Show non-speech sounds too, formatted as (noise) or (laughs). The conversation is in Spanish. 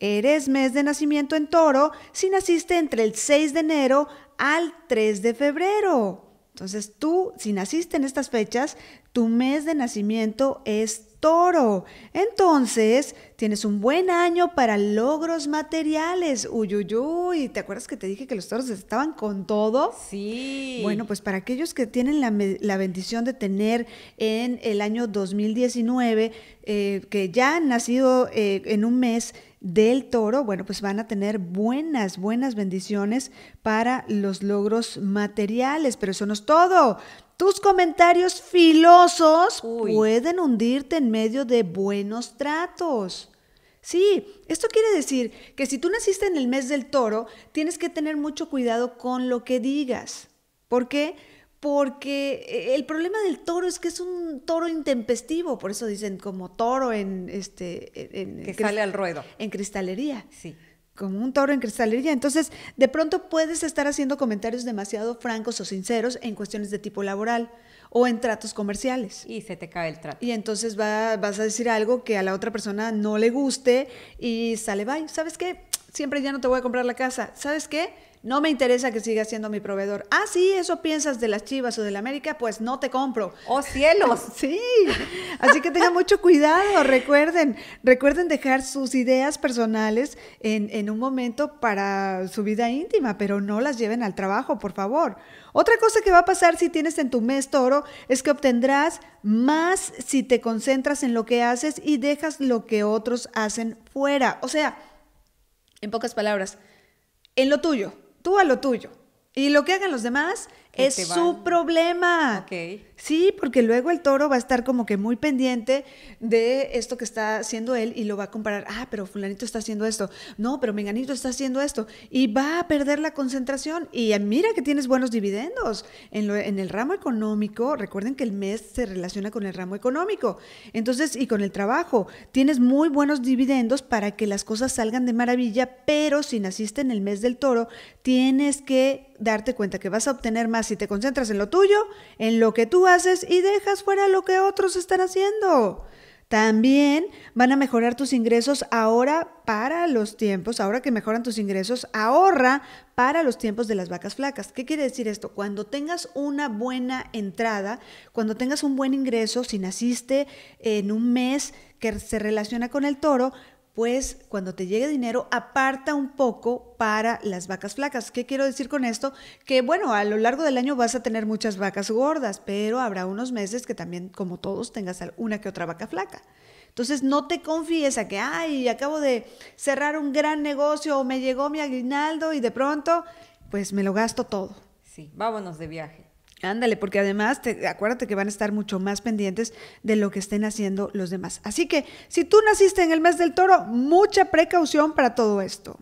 Eres mes de nacimiento en toro si naciste entre el 6 de enero al 3 de febrero. Entonces tú, si naciste en estas fechas, tu mes de nacimiento es toro. Entonces, tienes un buen año para logros materiales. Uyuyuy, ¿te acuerdas que te dije que los toros estaban con todo? Sí. Bueno, pues para aquellos que tienen la, bendición de tener en el año 2019, eh, que ya han nacido eh, en un mes del toro, bueno, pues van a tener buenas, buenas bendiciones para los logros materiales, pero eso no es todo. Tus comentarios filosos pueden hundirte en medio de buenos tratos. Sí, esto quiere decir que si tú naciste en el mes del toro, tienes que tener mucho cuidado con lo que digas. ¿Por qué? porque eh, el problema del toro es que es un toro intempestivo, por eso dicen como toro en este que sale al ruedo. En cristalería. Sí. Como un toro en cristalería. Entonces, de pronto puedes estar haciendo comentarios demasiado francos o sinceros en cuestiones de tipo laboral o en tratos comerciales. Y se te cae el trato. Y entonces vas a decir algo que a la otra persona no le guste y sale, bye, ¿sabes qué? Siempre ya no te voy a comprar la casa. ¿Sabes qué? No me interesa que siga siendo mi proveedor. Ah, sí, eso piensas de las Chivas o de la América, pues no te compro. ¡Oh, cielos! (laughs) sí. Así que tengan mucho cuidado, recuerden, recuerden dejar sus ideas personales en, en un momento para su vida íntima, pero no las lleven al trabajo, por favor. Otra cosa que va a pasar si tienes en tu mes toro es que obtendrás más si te concentras en lo que haces y dejas lo que otros hacen fuera. O sea, en pocas palabras, en lo tuyo tú a lo tuyo. Y lo que hagan los demás es su problema. Sí, porque luego el toro va a estar como que muy pendiente de esto que está haciendo él y lo va a comparar. Ah, pero fulanito está haciendo esto. No, pero menganito está haciendo esto. Y va a perder la concentración. Y mira que tienes buenos dividendos. En, en el ramo económico, recuerden que el mes se relaciona con el ramo económico. Entonces, y con el trabajo, tienes muy buenos dividendos para que las cosas salgan de maravilla, pero si naciste en el mes del toro, tienes que darte cuenta que vas a obtener más si te concentras en lo tuyo, en lo que tú haces y dejas fuera lo que otros están haciendo. También van a mejorar tus ingresos ahora para los tiempos, ahora que mejoran tus ingresos, ahorra para los tiempos de las vacas flacas. ¿Qué quiere decir esto? Cuando tengas una buena entrada, cuando tengas un buen ingreso, si naciste en un mes que se relaciona con el toro, pues cuando te llegue dinero, aparta un poco para las vacas flacas. ¿Qué quiero decir con esto? Que bueno, a lo largo del año vas a tener muchas vacas gordas, pero habrá unos meses que también, como todos, tengas una que otra vaca flaca. Entonces no te confíes a que, ay, acabo de cerrar un gran negocio o me llegó mi aguinaldo y de pronto, pues me lo gasto todo. Sí, vámonos de viaje. Ándale, porque además te, acuérdate que van a estar mucho más pendientes de lo que estén haciendo los demás. Así que si tú naciste en el mes del toro, mucha precaución para todo esto.